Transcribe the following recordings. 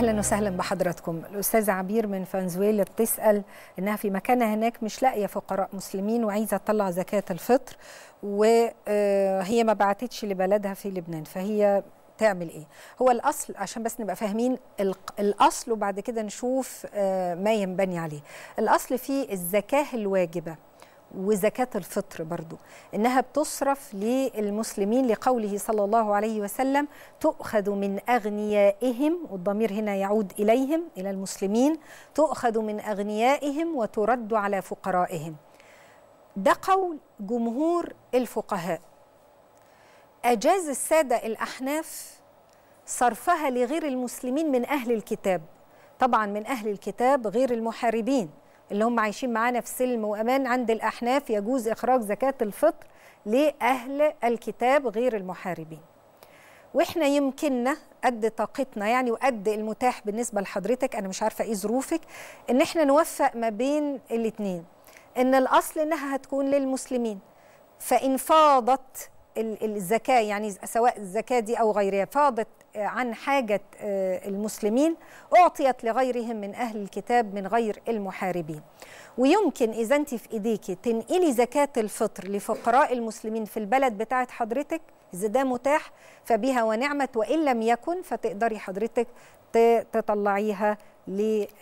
اهلا وسهلا بحضراتكم الاستاذه عبير من فنزويلا بتسال انها في مكانها هناك مش لاقيه فقراء مسلمين وعايزه تطلع زكاه الفطر وهي آه، ما بعتتش لبلدها في لبنان فهي تعمل ايه هو الاصل عشان بس نبقى فاهمين الاصل وبعد كده نشوف آه، ما ينبني عليه الاصل في الزكاه الواجبه وزكاة الفطر برضو إنها بتصرف للمسلمين لقوله صلى الله عليه وسلم تؤخذ من أغنيائهم والضمير هنا يعود إليهم إلى المسلمين تؤخذ من أغنيائهم وترد على فقرائهم ده قول جمهور الفقهاء أجاز السادة الأحناف صرفها لغير المسلمين من أهل الكتاب طبعا من أهل الكتاب غير المحاربين اللي هم عايشين معانا في سلم وامان عند الاحناف يجوز اخراج زكاه الفطر لاهل الكتاب غير المحاربين واحنا يمكننا قد طاقتنا يعني وقد المتاح بالنسبه لحضرتك انا مش عارفه ايه ظروفك ان احنا نوفق ما بين الاثنين ان الاصل انها هتكون للمسلمين فان فاضت الزكاة يعني سواء الزكاة دي أو غيرها فاضت آه، عن حاجة آه، المسلمين أعطيت لغيرهم من أهل الكتاب من غير المحاربين ويمكن إذا أنت في إيديك تنقلي زكاة الفطر لفقراء المسلمين في البلد بتاعة حضرتك إذا ده متاح فبها ونعمة وإن لم يكن فتقدري حضرتك تطلعيها لأهل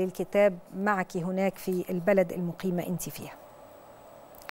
آه، الكتاب معك هناك في البلد المقيمة أنت فيها